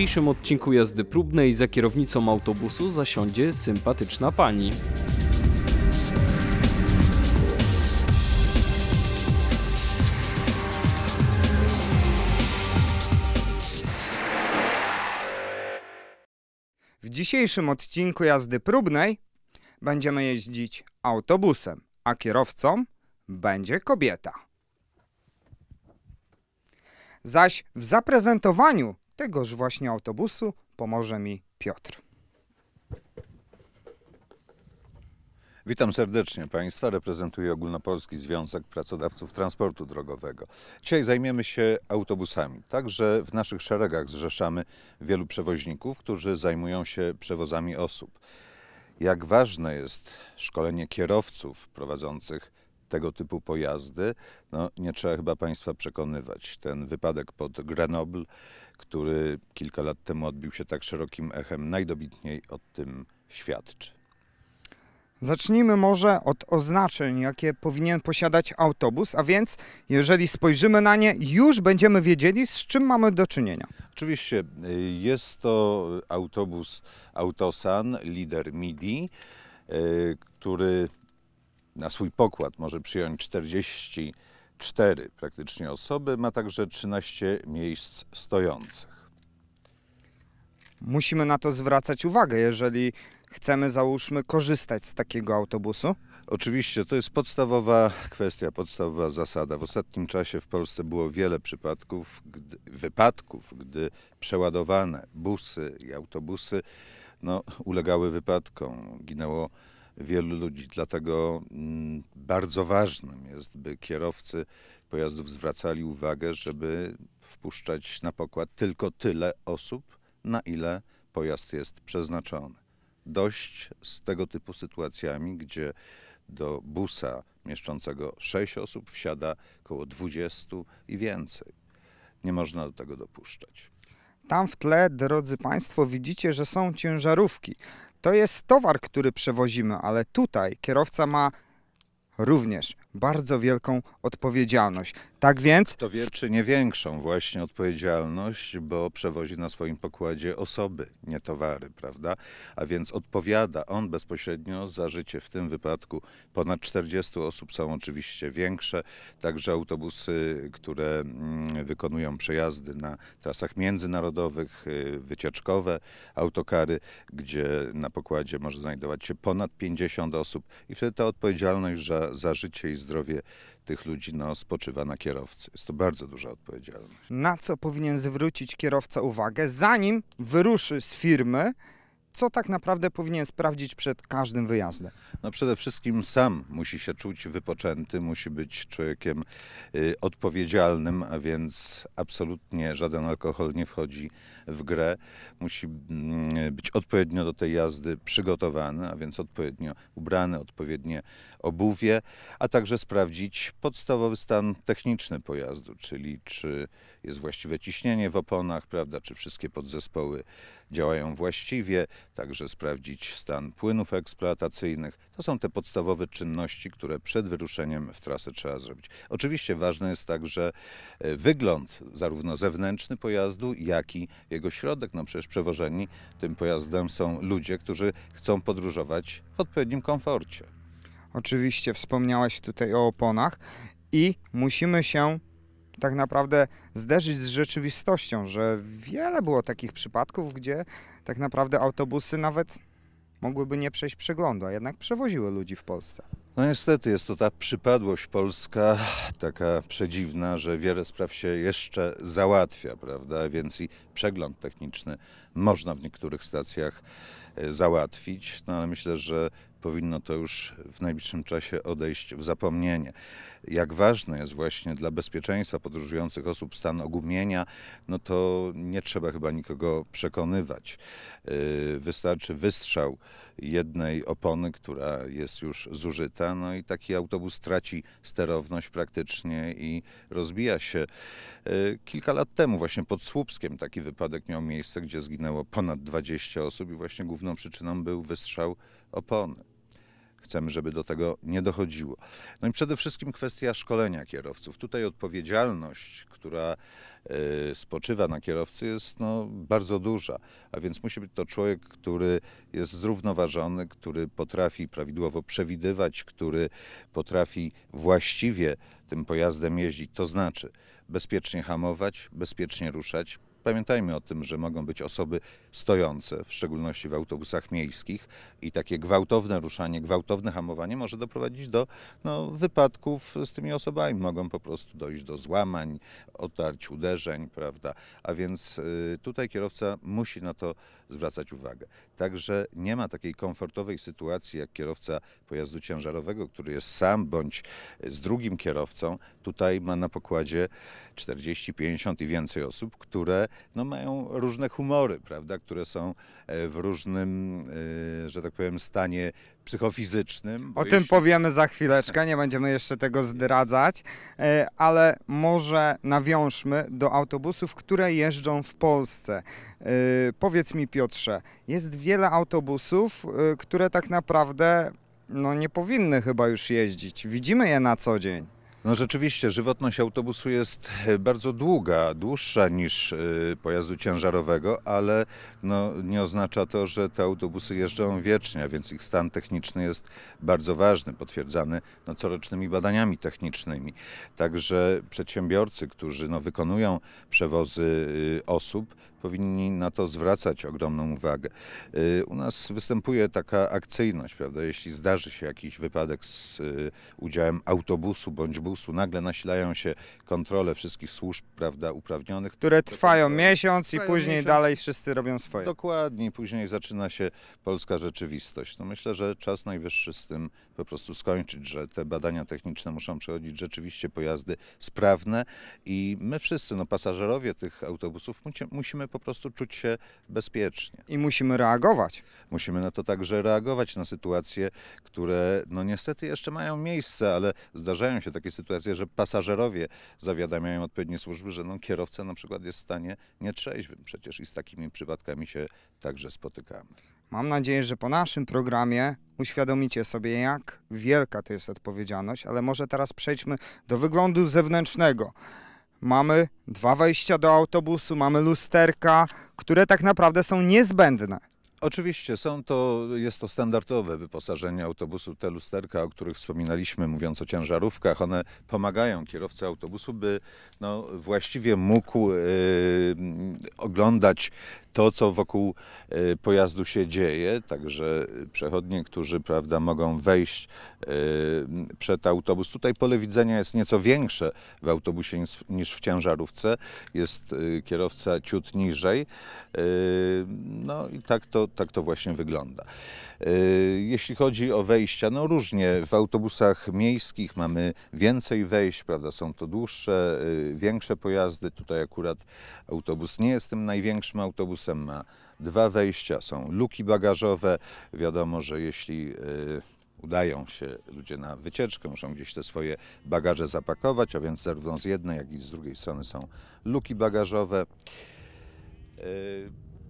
dzisiejszym odcinku jazdy próbnej za kierownicą autobusu zasiądzie sympatyczna pani. W dzisiejszym odcinku jazdy próbnej będziemy jeździć autobusem, a kierowcą będzie kobieta. Zaś w zaprezentowaniu Tegoż właśnie autobusu pomoże mi Piotr. Witam serdecznie Państwa. Reprezentuję Ogólnopolski Związek Pracodawców Transportu Drogowego. Dzisiaj zajmiemy się autobusami. Także w naszych szeregach zrzeszamy wielu przewoźników, którzy zajmują się przewozami osób. Jak ważne jest szkolenie kierowców prowadzących tego typu pojazdy, no, nie trzeba chyba Państwa przekonywać. Ten wypadek pod Grenoble który kilka lat temu odbił się tak szerokim echem, najdobitniej o tym świadczy. Zacznijmy może od oznaczeń, jakie powinien posiadać autobus, a więc jeżeli spojrzymy na nie, już będziemy wiedzieli, z czym mamy do czynienia. Oczywiście y, jest to autobus Autosan, lider MIDI, y, który na swój pokład może przyjąć 40 cztery praktycznie osoby, ma także 13 miejsc stojących. Musimy na to zwracać uwagę, jeżeli chcemy, załóżmy, korzystać z takiego autobusu. Oczywiście, to jest podstawowa kwestia, podstawowa zasada. W ostatnim czasie w Polsce było wiele przypadków, gdy, wypadków, gdy przeładowane busy i autobusy no, ulegały wypadkom. Ginęło wielu ludzi. Dlatego mm, bardzo ważnym jest, by kierowcy pojazdów zwracali uwagę, żeby wpuszczać na pokład tylko tyle osób, na ile pojazd jest przeznaczony. Dość z tego typu sytuacjami, gdzie do busa mieszczącego 6 osób wsiada około 20 i więcej. Nie można do tego dopuszczać. Tam w tle, drodzy Państwo, widzicie, że są ciężarówki. To jest towar, który przewozimy, ale tutaj kierowca ma również bardzo wielką odpowiedzialność. Tak więc. To wie, czy nie większą właśnie odpowiedzialność, bo przewozi na swoim pokładzie osoby, nie towary, prawda? A więc odpowiada on bezpośrednio za życie. W tym wypadku ponad 40 osób są oczywiście większe, także autobusy, które mm, wykonują przejazdy na trasach międzynarodowych, y, wycieczkowe, autokary, gdzie na pokładzie może znajdować się ponad 50 osób. I wtedy ta odpowiedzialność za, za życie i zdrowie tych ludzi no, spoczywa na kierowcy. Jest to bardzo duża odpowiedzialność. Na co powinien zwrócić kierowca uwagę, zanim wyruszy z firmy? co tak naprawdę powinien sprawdzić przed każdym wyjazdem? No przede wszystkim sam musi się czuć wypoczęty, musi być człowiekiem y, odpowiedzialnym, a więc absolutnie żaden alkohol nie wchodzi w grę. Musi mm, być odpowiednio do tej jazdy przygotowany, a więc odpowiednio ubrany, odpowiednie obuwie, a także sprawdzić podstawowy stan techniczny pojazdu, czyli czy jest właściwe ciśnienie w oponach, prawda, czy wszystkie podzespoły działają właściwie, także sprawdzić stan płynów eksploatacyjnych. To są te podstawowe czynności, które przed wyruszeniem w trasę trzeba zrobić. Oczywiście ważny jest także e, wygląd zarówno zewnętrzny pojazdu, jak i jego środek. No przecież przewożeni tym pojazdem są ludzie, którzy chcą podróżować w odpowiednim komforcie. Oczywiście wspomniałaś tutaj o oponach i musimy się tak naprawdę zderzyć z rzeczywistością, że wiele było takich przypadków, gdzie tak naprawdę autobusy nawet mogłyby nie przejść przeglądu, a jednak przewoziły ludzi w Polsce. No niestety jest to ta przypadłość polska, taka przedziwna, że wiele spraw się jeszcze załatwia, prawda? Więc i przegląd techniczny można w niektórych stacjach e, załatwić, no ale myślę, że powinno to już w najbliższym czasie odejść w zapomnienie jak ważne jest właśnie dla bezpieczeństwa podróżujących osób stan ogumienia, no to nie trzeba chyba nikogo przekonywać. Y, wystarczy wystrzał jednej opony, która jest już zużyta, no i taki autobus traci sterowność praktycznie i rozbija się. Y, kilka lat temu właśnie pod Słupskiem taki wypadek miał miejsce, gdzie zginęło ponad 20 osób i właśnie główną przyczyną był wystrzał opony. Chcemy, żeby do tego nie dochodziło. No i przede wszystkim kwestia szkolenia kierowców. Tutaj odpowiedzialność, która e, spoczywa na kierowcy jest no, bardzo duża, a więc musi być to człowiek, który jest zrównoważony, który potrafi prawidłowo przewidywać, który potrafi właściwie tym pojazdem jeździć, to znaczy bezpiecznie hamować, bezpiecznie ruszać, Pamiętajmy o tym, że mogą być osoby stojące, w szczególności w autobusach miejskich i takie gwałtowne ruszanie, gwałtowne hamowanie może doprowadzić do no, wypadków z tymi osobami. Mogą po prostu dojść do złamań, otarć, uderzeń, prawda? A więc y, tutaj kierowca musi na to zwracać uwagę. Także nie ma takiej komfortowej sytuacji jak kierowca pojazdu ciężarowego, który jest sam bądź e, z drugim kierowcą. Tutaj ma na pokładzie 40, 50 i więcej osób, które no, mają różne humory, prawda, które są e, w różnym, e, że tak powiem, stanie psychofizycznym. O tym powiemy za chwileczkę, nie będziemy jeszcze tego zdradzać, e, ale może nawiążmy do autobusów, które jeżdżą w Polsce. E, powiedz mi Piotrze, jest wiele autobusów, e, które tak naprawdę no, nie powinny chyba już jeździć. Widzimy je na co dzień. No rzeczywiście, żywotność autobusu jest e, bardzo długa, dłuższa niż e, pojazdu ciężarowego, ale no, nie oznacza to, że te autobusy jeżdżą wiecznie, a więc ich stan techniczny jest bardzo ważny, potwierdzany no, corocznymi badaniami technicznymi. Także przedsiębiorcy, którzy no, wykonują przewozy y, osób, powinni na to zwracać ogromną uwagę. Y, u nas występuje taka akcyjność, prawda? Jeśli zdarzy się jakiś wypadek z y, udziałem autobusu bądź busu, nagle nasilają się kontrole wszystkich służb, prawda, uprawnionych. Które trwają to, miesiąc trwają i później miesiąc. dalej wszyscy robią swoje. Dokładnie, później zaczyna się polska rzeczywistość. No myślę, że czas najwyższy z tym po prostu skończyć, że te badania techniczne muszą przechodzić rzeczywiście pojazdy sprawne i my wszyscy, no pasażerowie tych autobusów musimy po prostu czuć się bezpiecznie. I musimy reagować. Musimy na to także reagować, na sytuacje, które no niestety jeszcze mają miejsce, ale zdarzają się takie sytuacje, że pasażerowie zawiadamiają odpowiednie służby, że no kierowca na przykład jest w stanie nietrzeźwym przecież i z takimi przypadkami się także spotykamy. Mam nadzieję, że po naszym programie uświadomicie sobie, jak wielka to jest odpowiedzialność, ale może teraz przejdźmy do wyglądu zewnętrznego mamy dwa wejścia do autobusu, mamy lusterka, które tak naprawdę są niezbędne. Oczywiście są to, jest to standardowe wyposażenie autobusu. Te lusterka, o których wspominaliśmy, mówiąc o ciężarówkach, one pomagają kierowcy autobusu, by no, właściwie mógł y, oglądać to, co wokół y, pojazdu się dzieje. Także przechodnie, którzy prawda, mogą wejść y, przed autobus. Tutaj pole widzenia jest nieco większe w autobusie niż, niż w ciężarówce. Jest y, kierowca ciut niżej. Y, no i tak to tak to właśnie wygląda. Y, jeśli chodzi o wejścia, no różnie. W autobusach miejskich mamy więcej wejść, prawda? Są to dłuższe, y, większe pojazdy. Tutaj akurat autobus nie jest tym największym autobusem, ma dwa wejścia, są luki bagażowe. Wiadomo, że jeśli y, udają się ludzie na wycieczkę, muszą gdzieś te swoje bagaże zapakować, a więc zarówno z jednej, jak i z drugiej strony są luki bagażowe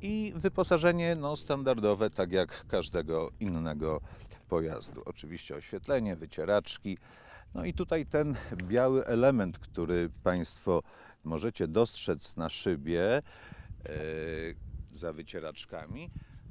i wyposażenie no, standardowe, tak jak każdego innego pojazdu. Oczywiście oświetlenie, wycieraczki. No i tutaj ten biały element, który Państwo możecie dostrzec na szybie yy, za wycieraczkami,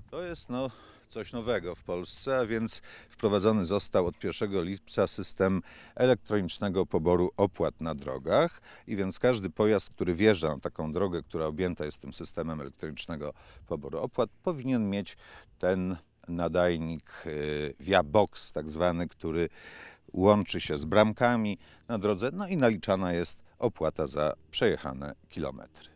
to jest no, coś nowego w Polsce, a więc wprowadzony został od 1 lipca system elektronicznego poboru opłat na drogach i więc każdy pojazd, który wjeżdża na taką drogę, która objęta jest tym systemem elektronicznego poboru opłat, powinien mieć ten nadajnik y, via box tak zwany, który łączy się z bramkami na drodze, no i naliczana jest opłata za przejechane kilometry.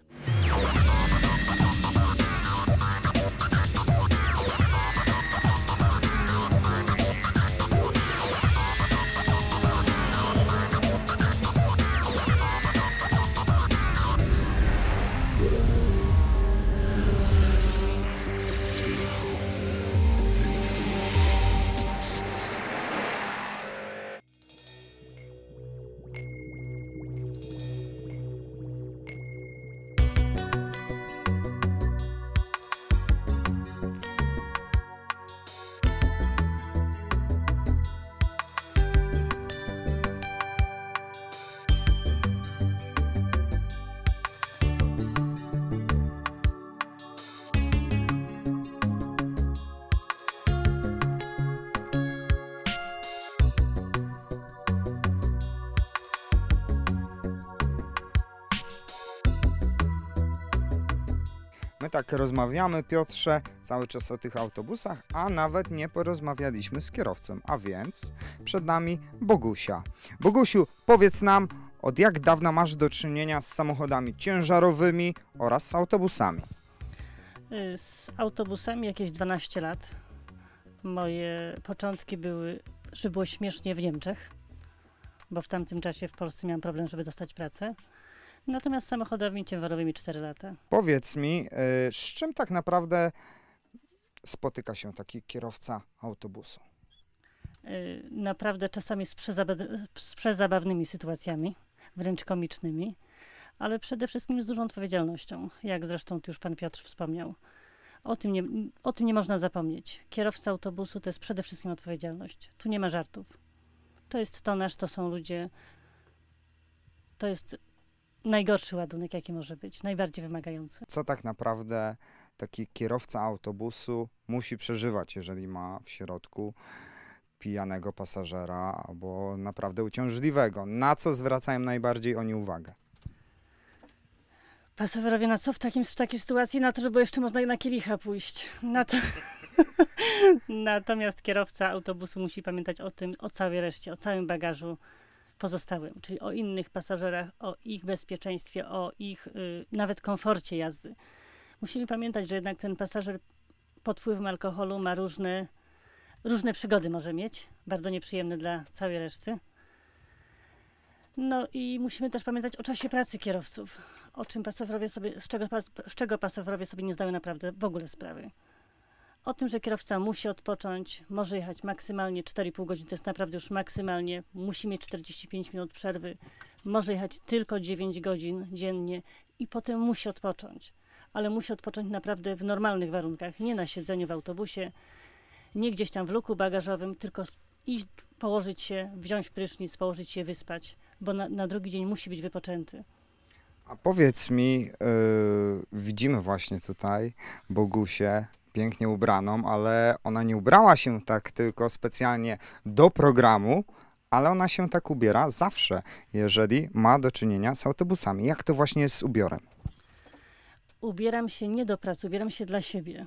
My tak rozmawiamy, Piotrze, cały czas o tych autobusach, a nawet nie porozmawialiśmy z kierowcą, a więc przed nami Bogusia. Bogusiu, powiedz nam, od jak dawna masz do czynienia z samochodami ciężarowymi oraz z autobusami? Y, z autobusami jakieś 12 lat. Moje początki były, że było śmiesznie w Niemczech, bo w tamtym czasie w Polsce miałam problem, żeby dostać pracę. Natomiast samochodami ciężarowymi 4 lata. Powiedz mi, y, z czym tak naprawdę spotyka się taki kierowca autobusu? Y, naprawdę czasami z, przezabawnymi sytuacjami, wręcz komicznymi, ale przede wszystkim z dużą odpowiedzialnością, jak zresztą już pan Piotr wspomniał. O tym, nie, o tym nie można zapomnieć. Kierowca autobusu to jest przede wszystkim odpowiedzialność. Tu nie ma żartów. To jest to nasz, to są ludzie. To jest najgorszy ładunek, jaki może być, najbardziej wymagający. Co tak naprawdę taki kierowca autobusu musi przeżywać, jeżeli ma w środku pijanego pasażera albo naprawdę uciążliwego? Na co zwracają najbardziej oni uwagę? Pasażerowie, na no co w, takim, w takiej sytuacji? Na to, żeby jeszcze można na kielicha pójść. Na to... Natomiast kierowca autobusu musi pamiętać o tym, o całej reszcie, o całym bagażu pozostałym, czyli o innych pasażerach, o ich bezpieczeństwie, o ich y, nawet komforcie jazdy. Musimy pamiętać, że jednak ten pasażer pod wpływem alkoholu ma różne, różne przygody może mieć, bardzo nieprzyjemne dla całej reszty. No i musimy też pamiętać o czasie pracy kierowców, o czym pasofrowie sobie, z czego, z czego sobie nie zdały naprawdę w ogóle sprawy o tym, że kierowca musi odpocząć, może jechać maksymalnie 4,5 godziny, to jest naprawdę już maksymalnie, musi mieć 45 minut przerwy, może jechać tylko 9 godzin dziennie i potem musi odpocząć. Ale musi odpocząć naprawdę w normalnych warunkach, nie na siedzeniu w autobusie, nie gdzieś tam w luku bagażowym, tylko iść, położyć się, wziąć prysznic, położyć się, wyspać, bo na, na drugi dzień musi być wypoczęty. A powiedz mi, yy, widzimy właśnie tutaj Bogusie, pięknie ubraną, ale ona nie ubrała się tak tylko specjalnie do programu, ale ona się tak ubiera zawsze, jeżeli ma do czynienia z autobusami. Jak to właśnie jest z ubiorem? Ubieram się nie do pracy, ubieram się dla siebie.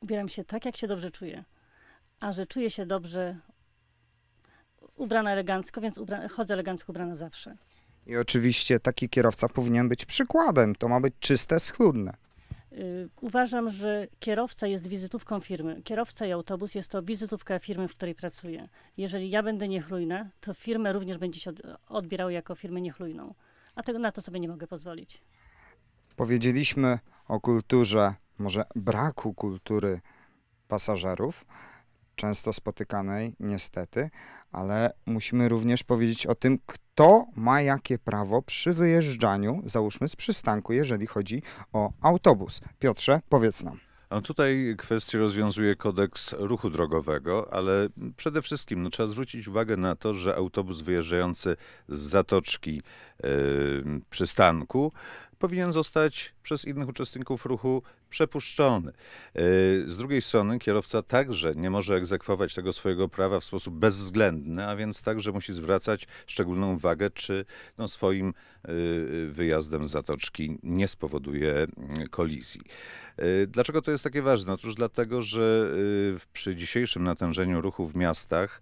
Ubieram się tak, jak się dobrze czuję. A że czuję się dobrze ubrana elegancko, więc ubra chodzę elegancko ubrana zawsze. I oczywiście taki kierowca powinien być przykładem. To ma być czyste, schludne. Y, uważam, że kierowca jest wizytówką firmy. Kierowca i autobus jest to wizytówka firmy, w której pracuję. Jeżeli ja będę niechlujna, to firmę również będzie się odbierał jako firmę niechlujną. A tego, na to sobie nie mogę pozwolić. Powiedzieliśmy o kulturze, może braku kultury pasażerów często spotykanej, niestety, ale musimy również powiedzieć o tym, kto ma jakie prawo przy wyjeżdżaniu, załóżmy z przystanku, jeżeli chodzi o autobus. Piotrze, powiedz nam. No tutaj kwestię rozwiązuje kodeks ruchu drogowego, ale przede wszystkim no, trzeba zwrócić uwagę na to, że autobus wyjeżdżający z zatoczki yy, przystanku powinien zostać przez innych uczestników ruchu przepuszczony. E, z drugiej strony kierowca także nie może egzekwować tego swojego prawa w sposób bezwzględny, a więc także musi zwracać szczególną uwagę, czy no, swoim e, wyjazdem z zatoczki nie spowoduje kolizji. E, dlaczego to jest takie ważne? Otóż dlatego, że przy dzisiejszym natężeniu ruchu w miastach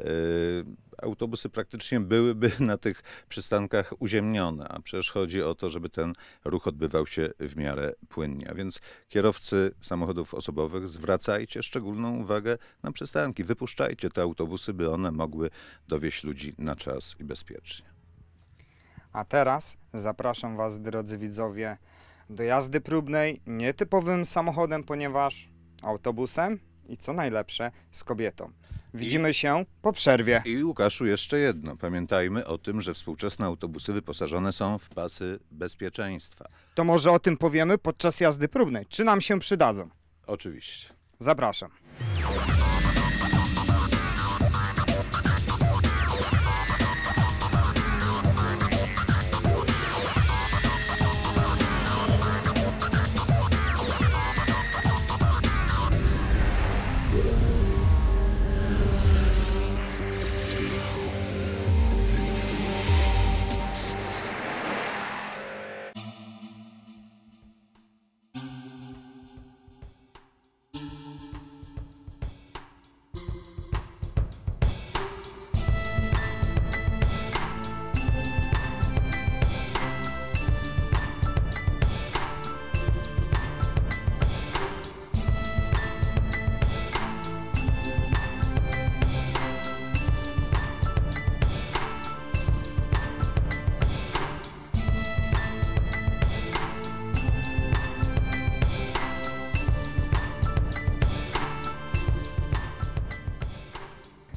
E, autobusy praktycznie byłyby na tych przystankach uziemnione, a przecież chodzi o to, żeby ten ruch odbywał się w miarę płynnie. A więc kierowcy samochodów osobowych zwracajcie szczególną uwagę na przystanki, wypuszczajcie te autobusy, by one mogły dowieść ludzi na czas i bezpiecznie. A teraz zapraszam Was, drodzy widzowie, do jazdy próbnej nietypowym samochodem, ponieważ autobusem i co najlepsze z kobietą. Widzimy się po przerwie. I Łukaszu jeszcze jedno. Pamiętajmy o tym, że współczesne autobusy wyposażone są w pasy bezpieczeństwa. To może o tym powiemy podczas jazdy próbnej. Czy nam się przydadzą? Oczywiście. Zapraszam.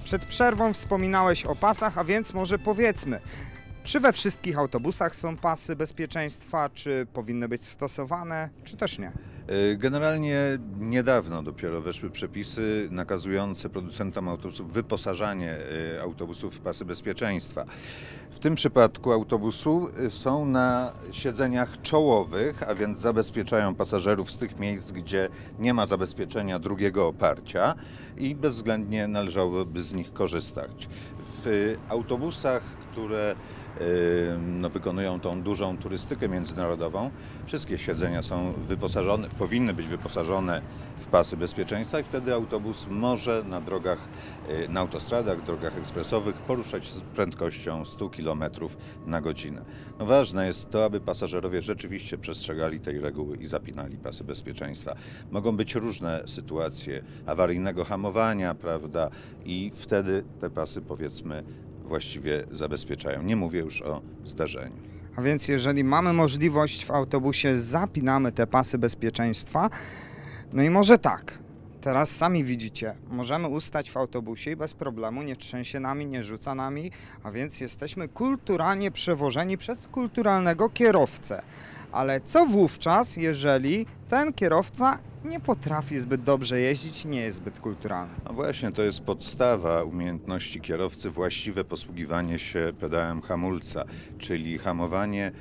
Przed przerwą wspominałeś o pasach, a więc może powiedzmy, czy we wszystkich autobusach są pasy bezpieczeństwa, czy powinny być stosowane, czy też nie? E, generalnie niedawno dopiero weszły przepisy nakazujące producentom autobusów wyposażanie e, autobusów w pasy bezpieczeństwa. W tym przypadku autobusu e, są na siedzeniach czołowych, a więc zabezpieczają pasażerów z tych miejsc, gdzie nie ma zabezpieczenia drugiego oparcia i bezwzględnie należałoby z nich korzystać. W autobusach, które no, wykonują tą dużą turystykę międzynarodową. Wszystkie siedzenia są wyposażone, powinny być wyposażone w pasy bezpieczeństwa i wtedy autobus może na drogach, y, na autostradach, drogach ekspresowych poruszać z prędkością 100 km na godzinę. No, ważne jest to, aby pasażerowie rzeczywiście przestrzegali tej reguły i zapinali pasy bezpieczeństwa. Mogą być różne sytuacje awaryjnego hamowania, prawda, i wtedy te pasy powiedzmy właściwie zabezpieczają. Nie mówię już o zdarzeniu. A więc jeżeli mamy możliwość w autobusie, zapinamy te pasy bezpieczeństwa. No i może tak, teraz sami widzicie, możemy ustać w autobusie i bez problemu nie trzęsie nami, nie rzuca nami, a więc jesteśmy kulturalnie przewożeni przez kulturalnego kierowcę. Ale co wówczas, jeżeli ten kierowca nie potrafi zbyt dobrze jeździć, nie jest zbyt kulturalny. No właśnie, to jest podstawa umiejętności kierowcy, właściwe posługiwanie się pedałem hamulca, czyli hamowanie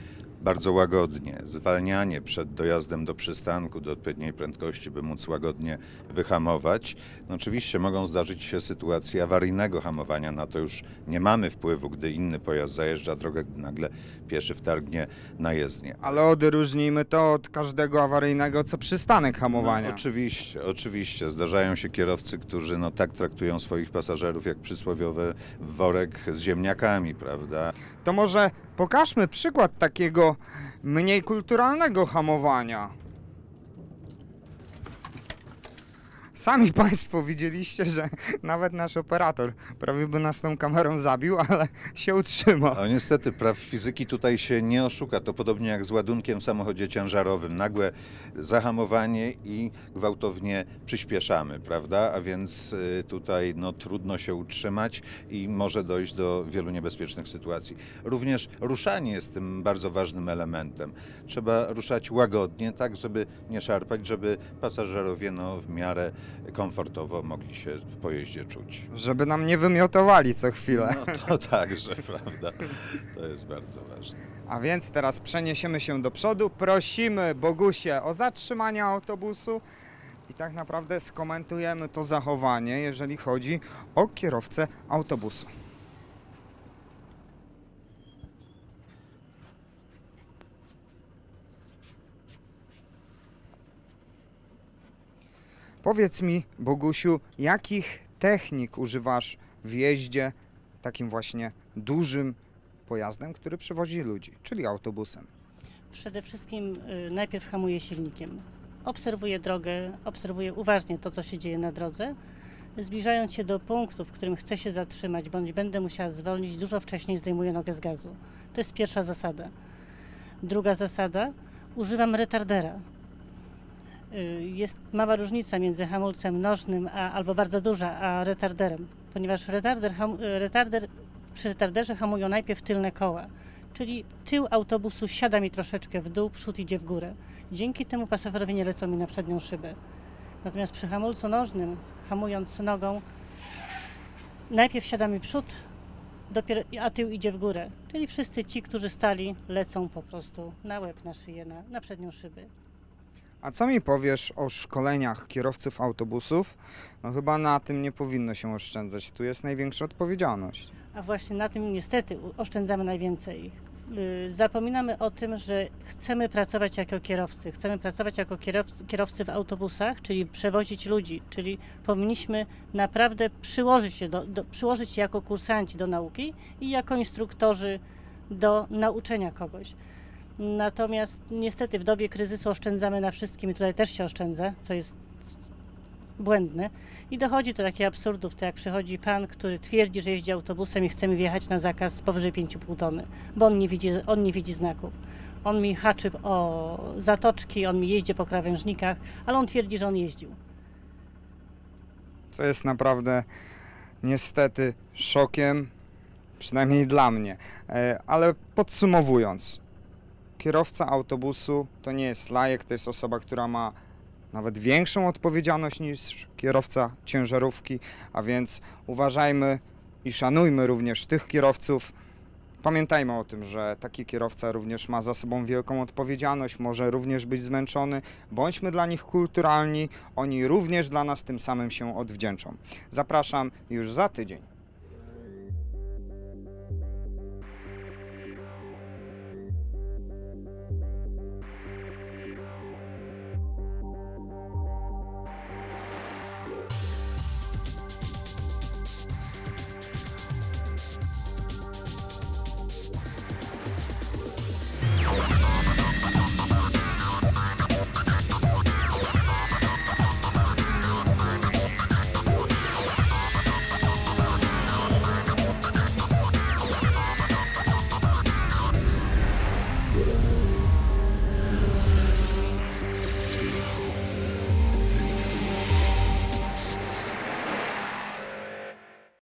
bardzo łagodnie, zwalnianie przed dojazdem do przystanku do odpowiedniej prędkości, by móc łagodnie wyhamować. No oczywiście mogą zdarzyć się sytuacje awaryjnego hamowania, na to już nie mamy wpływu, gdy inny pojazd zajeżdża drogę, gdy nagle pieszy wtargnie na jezdnię. Ale odróżnijmy to od każdego awaryjnego, co przystanek hamowania. No, oczywiście, oczywiście. Zdarzają się kierowcy, którzy no, tak traktują swoich pasażerów jak przysłowiowy worek z ziemniakami, prawda? To może pokażmy przykład takiego mniej kulturalnego hamowania. Sami Państwo widzieliście, że nawet nasz operator prawie by nas tą kamerą zabił, ale się utrzymał. No niestety, praw fizyki tutaj się nie oszuka. To podobnie jak z ładunkiem w samochodzie ciężarowym. Nagłe zahamowanie i gwałtownie przyspieszamy, prawda? A więc y, tutaj no, trudno się utrzymać i może dojść do wielu niebezpiecznych sytuacji. Również ruszanie jest tym bardzo ważnym elementem. Trzeba ruszać łagodnie, tak żeby nie szarpać, żeby pasażerowie no, w miarę komfortowo mogli się w pojeździe czuć. Żeby nam nie wymiotowali co chwilę. No to także, prawda. To jest bardzo ważne. A więc teraz przeniesiemy się do przodu. Prosimy Bogusie o zatrzymanie autobusu i tak naprawdę skomentujemy to zachowanie, jeżeli chodzi o kierowcę autobusu. Powiedz mi, Bogusiu, jakich technik używasz w jeździe takim właśnie dużym pojazdem, który przewozi ludzi, czyli autobusem? Przede wszystkim y, najpierw hamuję silnikiem. Obserwuję drogę, obserwuję uważnie to, co się dzieje na drodze. Zbliżając się do punktu, w którym chcę się zatrzymać, bądź będę musiała zwolnić, dużo wcześniej zdejmuję nogę z gazu. To jest pierwsza zasada. Druga zasada, używam retardera. Y, jest mała różnica między hamulcem nożnym, a, albo bardzo duża, a retarderem, ponieważ retarder, ham, y, retarder, przy retarderze hamują najpierw tylne koła, czyli tył autobusu siada mi troszeczkę w dół, przód idzie w górę. Dzięki temu pasażerowie nie lecą mi na przednią szybę. Natomiast przy hamulcu nożnym, hamując nogą, najpierw siada mi przód, dopiero, a tył idzie w górę. Czyli wszyscy ci, którzy stali, lecą po prostu na łeb, na szyję, na, na przednią szybę. A co mi powiesz o szkoleniach kierowców autobusów? No chyba na tym nie powinno się oszczędzać. Tu jest największa odpowiedzialność. A właśnie na tym niestety oszczędzamy najwięcej. Y, zapominamy o tym, że chcemy pracować jako kierowcy. Chcemy pracować jako kierowcy w autobusach, czyli przewozić ludzi, czyli powinniśmy naprawdę przyłożyć się, do, do, przyłożyć się jako kursanci do nauki i jako instruktorzy do nauczenia kogoś. Natomiast niestety w dobie kryzysu oszczędzamy na wszystkim i tutaj też się oszczędza, co jest błędne. I dochodzi do takich absurdów, to jak przychodzi pan, który twierdzi, że jeździ autobusem i chcemy wjechać na zakaz powyżej 5,5 tony, bo on nie widzi, on nie widzi znaków. On mi haczy o zatoczki, on mi jeździ po krawężnikach, ale on twierdzi, że on jeździł. Co jest naprawdę niestety szokiem, przynajmniej dla mnie. E, ale podsumowując, kierowca autobusu to nie jest lajek, to jest osoba, która ma nawet większą odpowiedzialność niż kierowca ciężarówki, a więc uważajmy i szanujmy również tych kierowców. Pamiętajmy o tym, że taki kierowca również ma za sobą wielką odpowiedzialność, może również być zmęczony. Bądźmy dla nich kulturalni, oni również dla nas tym samym się odwdzięczą. Zapraszam już za tydzień.